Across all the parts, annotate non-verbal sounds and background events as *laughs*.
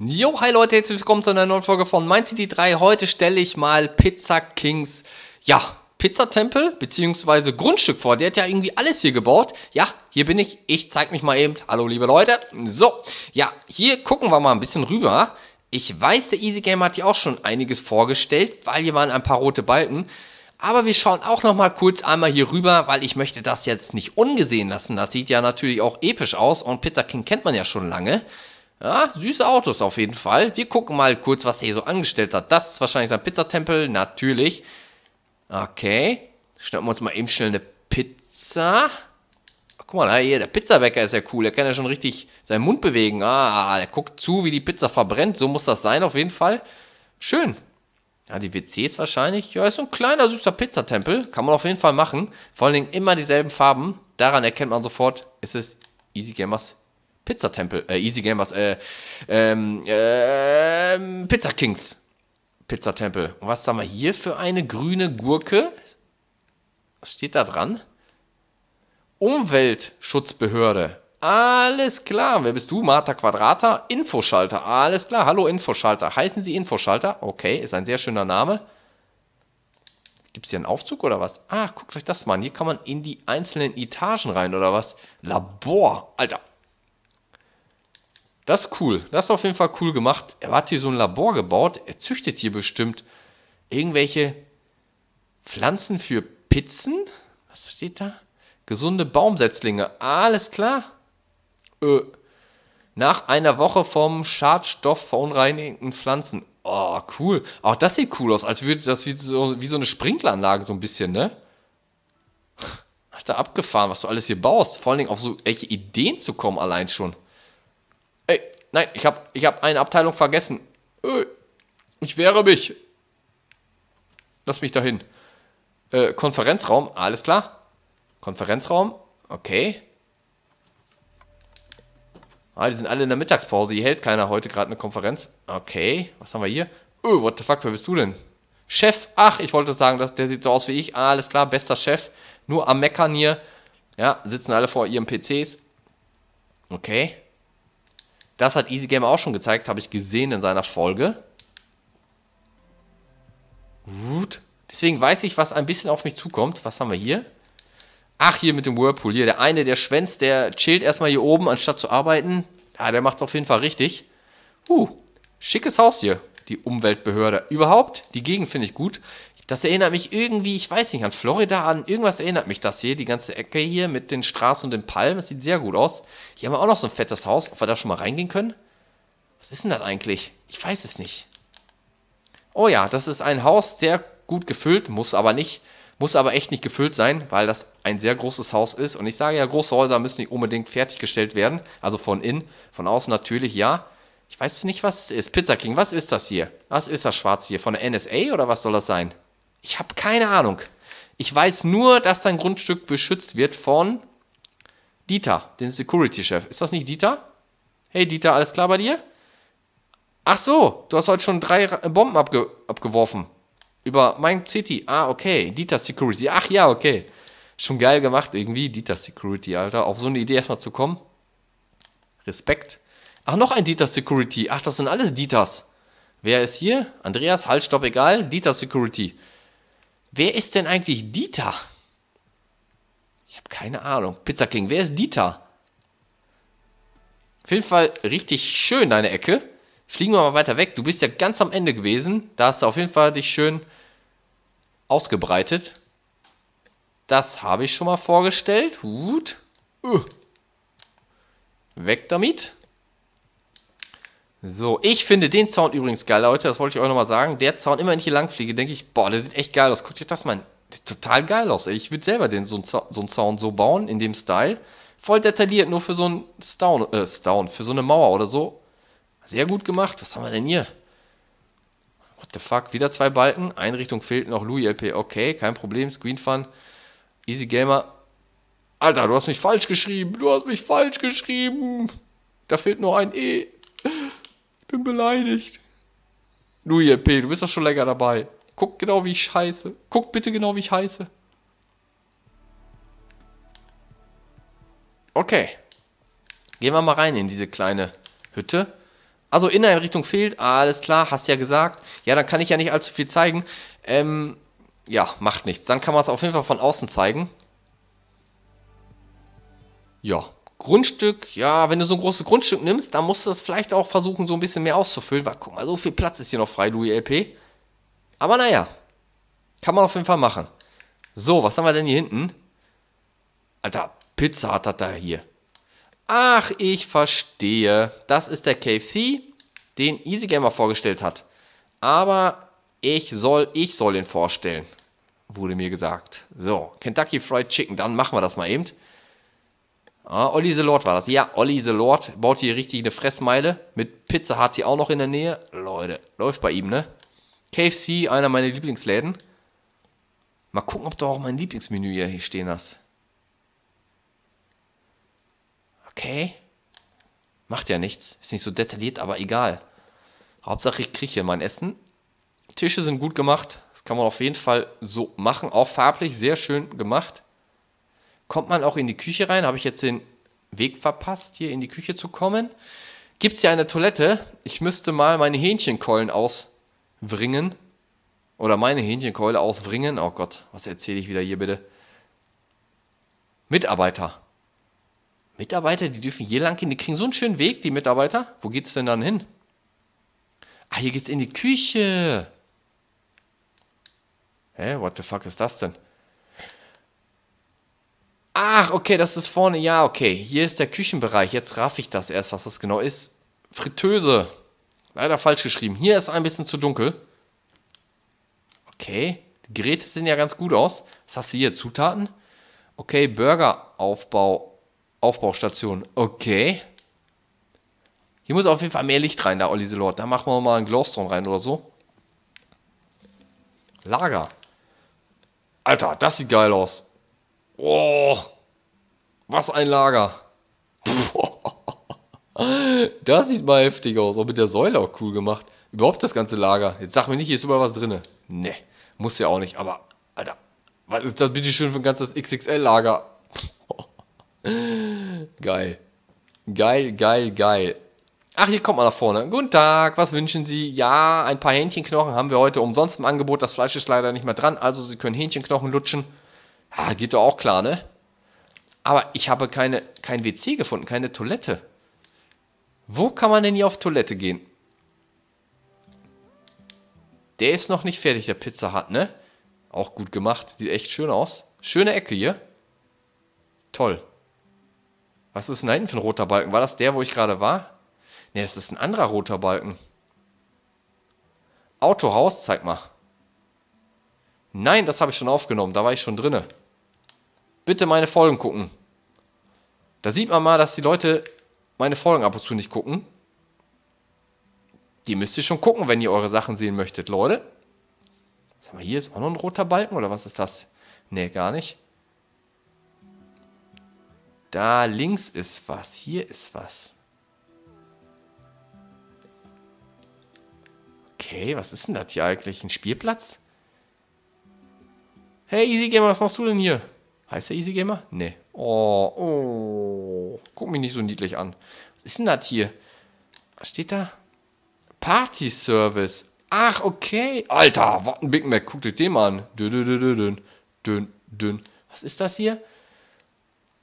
Jo, hi Leute, herzlich willkommen zu einer neuen Folge von Mein City 3. Heute stelle ich mal Pizza Kings, ja, Pizzatempel bzw. Grundstück vor. Der hat ja irgendwie alles hier gebaut. Ja, hier bin ich. Ich zeige mich mal eben. Hallo, liebe Leute. So, ja, hier gucken wir mal ein bisschen rüber. Ich weiß, der Easy Game hat ja auch schon einiges vorgestellt, weil hier waren ein paar rote Balken. Aber wir schauen auch noch mal kurz einmal hier rüber, weil ich möchte das jetzt nicht ungesehen lassen. Das sieht ja natürlich auch episch aus und Pizza King kennt man ja schon lange. Ja, süße Autos auf jeden Fall. Wir gucken mal kurz, was er hier so angestellt hat. Das ist wahrscheinlich sein Pizzatempel, natürlich. Okay, schnappen wir uns mal eben schnell eine Pizza. Guck mal, hier, der Pizzabäcker ist ja cool. Er kann ja schon richtig seinen Mund bewegen. Ah, er guckt zu, wie die Pizza verbrennt. So muss das sein, auf jeden Fall. Schön. Ja, die WCs wahrscheinlich. Ja, ist so ein kleiner, süßer Pizzatempel. Kann man auf jeden Fall machen. Vor allen Dingen immer dieselben Farben. Daran erkennt man sofort, ist es Easy Gamers Pizzatempel. Äh, Easy Gamers, äh, ähm, äh, Pizza Kings Pizzatempel. Und was haben wir hier für eine grüne Gurke? Was steht da dran? Umweltschutzbehörde. Alles klar. Wer bist du? Martha Quadrata. Infoschalter. Alles klar. Hallo Infoschalter. Heißen Sie Infoschalter? Okay, ist ein sehr schöner Name. Gibt es hier einen Aufzug oder was? Ah, guckt euch das mal an. Hier kann man in die einzelnen Etagen rein oder was? Labor. Alter. Das ist cool. Das ist auf jeden Fall cool gemacht. Er hat hier so ein Labor gebaut. Er züchtet hier bestimmt irgendwelche Pflanzen für Pizzen. Was steht da? Gesunde Baumsetzlinge. Alles klar. Ö. Nach einer Woche vom Schadstoff verunreinigten Pflanzen. Oh, cool. Auch das sieht cool aus, als würde das wie so, wie so eine Sprinkleranlage so ein bisschen, ne? Hat da abgefahren, was du alles hier baust. Vor allen Dingen auf so echte Ideen zu kommen allein schon. Ey, nein, ich habe ich hab eine Abteilung vergessen. Ö, ich wehre mich. Lass mich dahin. Äh, Konferenzraum, alles klar. Konferenzraum, okay. Ah, die sind alle in der Mittagspause, hier hält keiner heute gerade eine Konferenz. Okay, was haben wir hier? Oh, what the fuck, wer bist du denn? Chef, ach, ich wollte sagen, dass der sieht so aus wie ich. Ah, alles klar, bester Chef. Nur am Meckern hier. Ja, sitzen alle vor ihren PCs. Okay. Das hat Easy Game auch schon gezeigt, habe ich gesehen in seiner Folge. Gut. Deswegen weiß ich, was ein bisschen auf mich zukommt. Was haben wir hier? Ach, hier mit dem Whirlpool, hier, der eine, der schwänzt, der chillt erstmal hier oben, anstatt zu arbeiten. Ja, der macht es auf jeden Fall richtig. Uh, schickes Haus hier, die Umweltbehörde. Überhaupt, die Gegend finde ich gut. Das erinnert mich irgendwie, ich weiß nicht, an Florida, an irgendwas erinnert mich das hier. Die ganze Ecke hier mit den Straßen und den Palmen, das sieht sehr gut aus. Hier haben wir auch noch so ein fettes Haus, ob wir da schon mal reingehen können. Was ist denn das eigentlich? Ich weiß es nicht. Oh ja, das ist ein Haus, sehr gut gefüllt, muss aber nicht. Muss aber echt nicht gefüllt sein, weil das ein sehr großes Haus ist. Und ich sage ja, große Häuser müssen nicht unbedingt fertiggestellt werden. Also von innen, von außen natürlich ja. Ich weiß nicht, was es ist. Pizza King, was ist das hier? Was ist das Schwarz hier? Von der NSA oder was soll das sein? Ich habe keine Ahnung. Ich weiß nur, dass dein Grundstück beschützt wird von Dieter, den Security-Chef. Ist das nicht Dieter? Hey Dieter, alles klar bei dir? Ach so, du hast heute schon drei Bomben abge abgeworfen über mein City. Ah, okay. Dieter Security. Ach ja, okay. Schon geil gemacht irgendwie, Dieter Security, Alter. Auf so eine Idee erstmal zu kommen. Respekt. Ach, noch ein Dieter Security. Ach, das sind alles Dieters. Wer ist hier? Andreas, halt, stopp, egal. Dieter Security. Wer ist denn eigentlich Dieter? Ich habe keine Ahnung. Pizza King, wer ist Dieter? Auf jeden Fall richtig schön, deine Ecke. Fliegen wir mal weiter weg. Du bist ja ganz am Ende gewesen. Da hast du auf jeden Fall dich schön ausgebreitet. Das habe ich schon mal vorgestellt. Gut. Uh. Äh. Weg damit. So, ich finde den Zaun übrigens geil, Leute. Das wollte ich euch nochmal sagen. Der Zaun, immer wenn ich hier langfliege, denke ich, boah, der sieht echt geil aus. Guckt euch das mal an. Der sieht total geil aus. Ey. Ich würde selber den, so, einen Zaun, so einen Zaun so bauen, in dem Style. Voll detailliert, nur für so einen Staun, äh, Staun, für so eine Mauer oder so. Sehr gut gemacht. Was haben wir denn hier? What the fuck? Wieder zwei Balken. Einrichtung fehlt noch. Louis LP. Okay, kein Problem. Screen Fun. Easy Gamer. Alter, du hast mich falsch geschrieben. Du hast mich falsch geschrieben. Da fehlt nur ein E. Ich bin beleidigt. Louis LP, du bist doch schon länger dabei. Guck genau, wie ich heiße. Guck bitte genau, wie ich heiße. Okay. Gehen wir mal rein in diese kleine Hütte. Also Inneneinrichtung fehlt, alles klar, hast ja gesagt. Ja, dann kann ich ja nicht allzu viel zeigen. Ähm, ja, macht nichts. Dann kann man es auf jeden Fall von außen zeigen. Ja, Grundstück, ja, wenn du so ein großes Grundstück nimmst, dann musst du das vielleicht auch versuchen, so ein bisschen mehr auszufüllen, weil guck mal, so viel Platz ist hier noch frei, Louis LP. Aber naja, kann man auf jeden Fall machen. So, was haben wir denn hier hinten? Alter, Pizza hat das da hier. Ach, ich verstehe. Das ist der KFC, den Easy Gamer vorgestellt hat. Aber ich soll, ich soll ihn vorstellen, wurde mir gesagt. So, Kentucky Fried Chicken, dann machen wir das mal eben. Ah, Olli the Lord war das. Ja, Olli the Lord baut hier richtig eine Fressmeile. Mit Pizza hat die auch noch in der Nähe. Leute, läuft bei ihm, ne? KFC, einer meiner Lieblingsläden. Mal gucken, ob du auch mein Lieblingsmenü hier stehen hast. Okay. Macht ja nichts. Ist nicht so detailliert, aber egal. Hauptsache, ich kriege hier mein Essen. Tische sind gut gemacht. Das kann man auf jeden Fall so machen. Auch farblich sehr schön gemacht. Kommt man auch in die Küche rein? Habe ich jetzt den Weg verpasst, hier in die Küche zu kommen? Gibt es hier eine Toilette? Ich müsste mal meine Hähnchenkeulen auswringen. Oder meine Hähnchenkeule auswringen. Oh Gott, was erzähle ich wieder hier bitte? Mitarbeiter. Mitarbeiter, die dürfen hier lang gehen, die kriegen so einen schönen Weg, die Mitarbeiter. Wo geht's denn dann hin? Ah, hier geht's in die Küche. Hä, hey, what the fuck ist das denn? Ach, okay, das ist vorne. Ja, okay. Hier ist der Küchenbereich. Jetzt raff ich das erst, was das genau ist. Fritteuse. Leider falsch geschrieben. Hier ist ein bisschen zu dunkel. Okay. Die Geräte sehen ja ganz gut aus. Was hast du hier? Zutaten? Okay, Burgeraufbau. Aufbaustation. Okay. Hier muss auf jeden Fall mehr Licht rein, da Olli Lord. Da machen wir mal einen Glowstone rein oder so. Lager. Alter, das sieht geil aus. Oh, was ein Lager. *laughs* Das sieht mal heftig aus. Auch mit der Säule auch cool gemacht. Überhaupt das ganze Lager. Jetzt sag mir nicht, hier ist überall was drin. Ne, muss ja auch nicht. Aber, Alter, was ist das bitte schön für ein ganzes XXL-Lager? Oh. *laughs* geil. Geil, geil, geil. Ach, hier kommt mal nach vorne. Guten Tag, was wünschen Sie? Ja, ein paar Hähnchenknochen haben wir heute umsonst im Angebot. Das Fleisch ist leider nicht mehr dran, also Sie können Hähnchenknochen lutschen. Ja, geht doch auch klar, ne? Aber ich habe keine, kein WC gefunden, keine Toilette. Wo kann man denn hier auf Toilette gehen? Der ist noch nicht fertig, der Pizza hat, ne? Auch gut gemacht. Sieht echt schön aus. Schöne Ecke hier. Toll. Was ist denn da hinten für ein roter Balken? War das der, wo ich gerade war? Ne, das ist ein anderer roter Balken. Autohaus, zeig mal. Nein, das habe ich schon aufgenommen. Da war ich schon drinne. Bitte meine Folgen gucken. Da sieht man mal, dass die Leute meine Folgen ab und zu nicht gucken. Die müsst ihr schon gucken, wenn ihr eure Sachen sehen möchtet, Leute. Sag mal, hier ist auch noch ein roter Balken oder was ist das? Ne, gar nicht. Da links ist was, hier ist was. Okay, was ist denn das hier eigentlich? Ein Spielplatz? Hey, Easy Gamer, was machst du denn hier? Heißt der Easy Gamer? Nee. Oh, oh. Guck mich nicht so niedlich an. Was ist denn das hier? Was steht da? Party Service. Ach, okay. Alter, was ein Big Mac. Guck dir den mal an. Dünn, dünn, dünn, dünn. Dünn, dünn. Was ist das hier?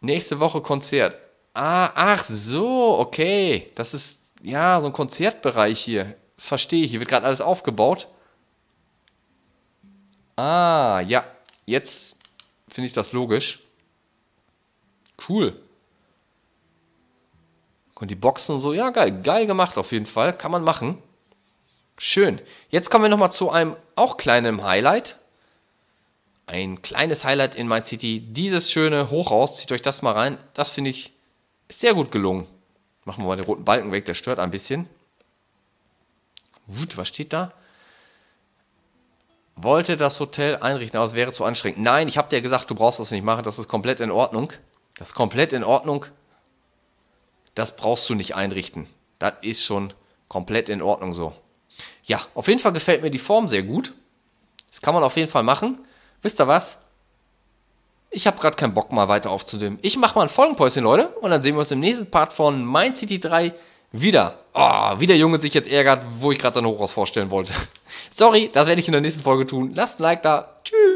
Nächste Woche Konzert. Ah, ach so, okay. Das ist ja so ein Konzertbereich hier. Das verstehe ich. Hier wird gerade alles aufgebaut. Ah, ja. Jetzt finde ich das logisch. Cool. Und die Boxen und so, ja, geil, geil gemacht auf jeden Fall. Kann man machen. Schön. Jetzt kommen wir nochmal zu einem auch kleinen Highlight ein kleines Highlight in My City. Dieses schöne Hochhaus, zieht euch das mal rein. Das finde ich sehr gut gelungen. Machen wir mal den roten Balken weg, der stört ein bisschen. Gut, was steht da? Wollte das Hotel einrichten, aber es wäre zu anstrengend. Nein, ich habe dir gesagt, du brauchst das nicht machen. Das ist komplett in Ordnung. Das ist komplett in Ordnung. Das brauchst du nicht einrichten. Das ist schon komplett in Ordnung so. Ja, auf jeden Fall gefällt mir die Form sehr gut. Das kann man auf jeden Fall machen wisst ihr was? Ich habe gerade keinen Bock, mal weiter aufzunehmen. Ich mache mal ein Folgenpäuschen, Leute. Und dann sehen wir uns im nächsten Part von Mein City 3 wieder. Oh, wie der Junge sich jetzt ärgert, wo ich gerade sein Hochhaus vorstellen wollte. *laughs* Sorry, das werde ich in der nächsten Folge tun. Lasst ein Like da. Tschüss.